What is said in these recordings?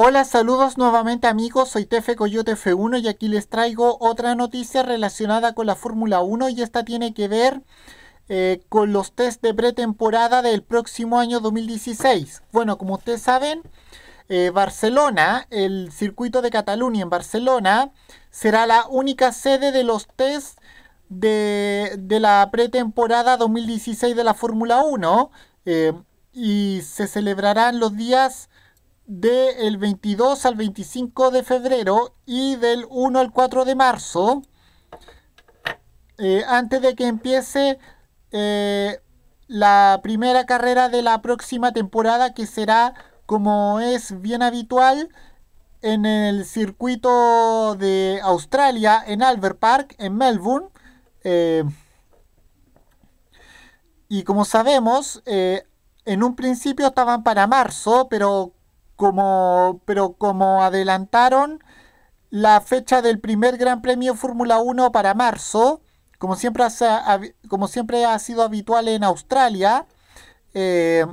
Hola, saludos nuevamente amigos, soy Tefe Coyote F1 y aquí les traigo otra noticia relacionada con la Fórmula 1 y esta tiene que ver eh, con los test de pretemporada del próximo año 2016. Bueno, como ustedes saben, eh, Barcelona, el circuito de Cataluña en Barcelona, será la única sede de los test de, la pretemporada 2016 de la Fórmula 1 eh, y se celebrarán los días del 22 al 25 de febrero y del 1 al 4 de marzo, eh, antes de que empiece eh, la primera carrera de la próxima temporada, que será, como es bien habitual, en el circuito de Australia, en Albert Park, en Melbourne. Eh, y como sabemos, en un principio estaban para marzo, pero como, pero como adelantaron la fecha del primer Gran Premio Fórmula 1 para marzo, como siempre, como siempre ha sido habitual en Australia, eh,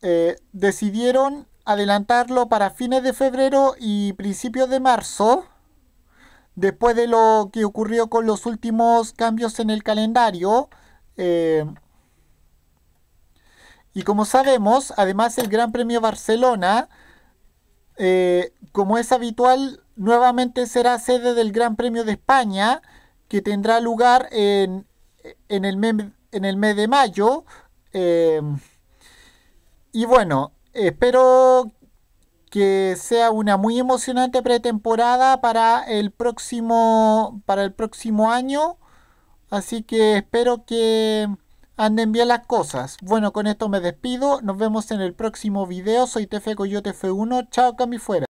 eh, decidieron adelantarlo para fines de febrero y principios de marzo, después de lo que ocurrió con los últimos cambios en el calendario. Eh, y como sabemos, además el Gran Premio Barcelona, eh, como es habitual, nuevamente será sede del Gran Premio de España, que tendrá lugar en, el, mes, en el, mes de mayo. Em, y bueno, espero que sea una muy emocionante pretemporada para el próximo, para el próximo año. Así que espero que anden bien las cosas. Bueno, con esto me despido. Nos vemos en el próximo video. Soy TF Coyote F1. Chao, Cami fuera.